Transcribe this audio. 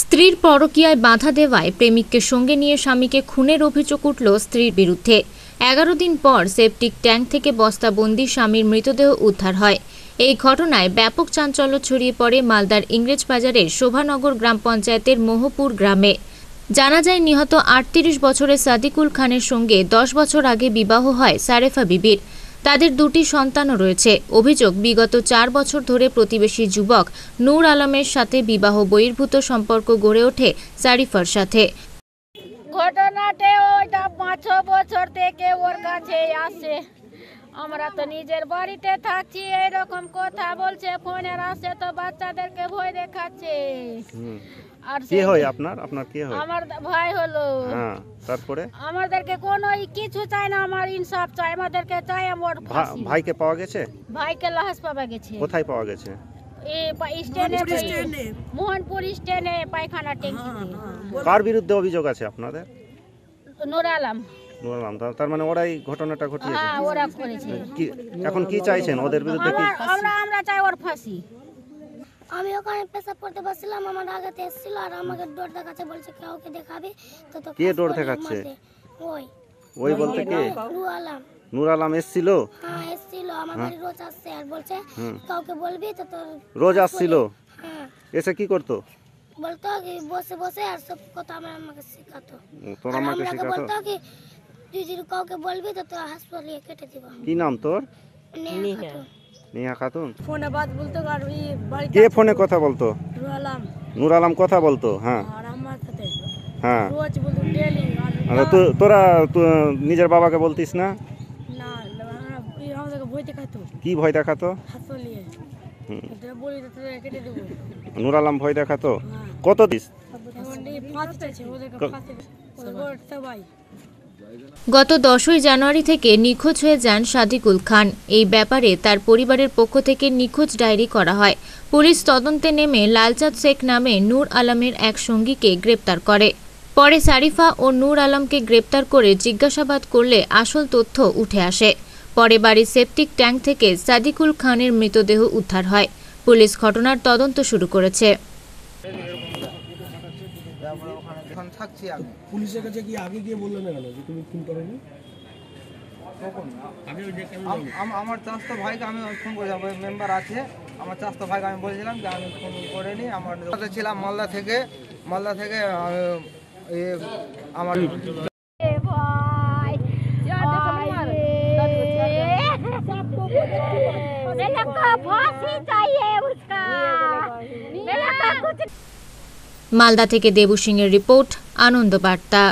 স্ত্রীর পরকীয়ায় বাধা দেওয়ায় প্রেমিককে সঙ্গে নিয়ে স্বামীকে খুনের অভিযোগ উঠল স্ত্রীর বিরুদ্ধে এগারো দিন পর সেপটিক ট্যাঙ্ক থেকে বস্তাবন্দি স্বামীর মৃতদেহ উদ্ধার হয় এই ঘটনায় ব্যাপক চাঞ্চল্য ছড়িয়ে পড়ে মালদার ইংরেজ বাজারের শোভানগর গ্রাম পঞ্চায়েতের মোহপুর গ্রামে জানা যায় নিহত আটত্রিশ বছরের সাদিকুল খানের সঙ্গে দশ বছর আগে বিবাহ হয় সারেফা বিবির তাদের দুটি সন্তানও রয়েছে অভিযোগ বিগত চার বছর ধরে প্রতিবেশী যুবক নূর আলমের সাথে বিবাহ বহির্ভূত সম্পর্ক গড়ে ওঠে সারিফার সাথে ঘটনাতে ওইটা পাঁচ বছর থেকে ওর কাছে আসে আমরা তো নিজের বাড়িতে থাকছি এরকম কথা বলছে ফোনের আসে তো বাচ্চাদেরকে ভয় দেখাচ্ছে কে হয় আপনার আপনার কে হয় আমার ভাই হলো হ্যাঁ তারপরে আমাদেরকে কোনো কিছু চায় না আমার ইনসাফ চায় আমাদেরকে চায় আমার ভাইকে পাওয়া গেছে ভাইকে লাশ পাওয়া গেছে কোথায় পাওয়া গেছে স্টেশনে মোহনপুর স্টেনে পায়খানা ট্যাঙ্কি হ্যাঁ, হ্যাঁ, হ্যাঁ। কার বিরুদ্ধে অভিযোগ আছে আপনাদের নুর আলম তার মানে ওরাই ঘটনাটা ঘটিয়েছে হ্যাঁ এখন কি চাইছেন ওদের বিরুদ্ধে আমরা আমরা চাই ওর ফাঁসি আমি ওখানে পেশাব করতে বসেছিলাম আমার আগাতে এসেছিল আর আমাকে ডোর দেখাচ্ছে বলছে কাউকে দেখাবি তো তো কে ডোর দেখাচ্ছে ওই ওই বলতে কে নূর আলম নূর আলম এসেছিল হ্যাঁ এসেছিল আমার হ্যাঁ। বাড়ি রোজ আসছে আর বলছে কাউকে বলবি তো তোর রোজ আসছিল হ্যাঁ এসে কি করতো বলতো কি বসে বসে আর সব কথা আমার আমাকে শেখাতো তোর আমাকে শেখাতো বলতো কি তুই যদি কাউকে বলবি তো তোর হাসপাতালে কেটে দিব কি নাম তোর নেহা নেহা খাতুন ফোনে বাদ বলতো আর ওই বাড়িতে কে ফোনে কথা বলতো নুর আলম নুর আলম কথা বলতো হ্যাঁ আর আমার সাথে হ্যাঁ রোজ বলতো ডেলি আর তোরা নিজের বাবাকে বলতিস না কি ভয় দেখাতো হাসলিয়ে ভয় দেখাতো হ্যাঁ। কত দিস গত দশই জানুয়ারি থেকে নিখোঁজ হয়ে যান সাদিকুল খান এই ব্যাপারে তার পরিবারের পক্ষ থেকে নিখোঁজ ডায়েরি করা হয় পুলিশ তদন্তে নেমে লালচাঁদ শেখ নামে নূর আলমের এক সঙ্গীকে গ্রেপ্তার করে পরে সারিফা ও নূর আলমকে গ্রেপ্তার করে জিজ্ঞাসাবাদ করলে আসল তথ্য উঠে আসে পরে বাড়ির সেপটিক ট্যাঙ্ক থেকে সাদিকুল খানের মৃতদেহ উদ্ধার হয় পুলিশ ঘটনার তদন্ত শুরু করেছে এখন থাকছি আমি পুলিশের কাছে কি আগে গিয়ে না কেন যে তুমি খুন করোনি আমার চাষতো ভাইকে আমি ফোন করে যাবো মেম্বার আছে আমার চাষতো ভাইকে আমি বলেছিলাম যে আমি ফোন করিনি আমার সাথে ছিলাম মালদা থেকে মালদা থেকে আমার फांसी মালদা থেকে দেবু সিংয়ের রিপোর্ট আনন্দ বার্তা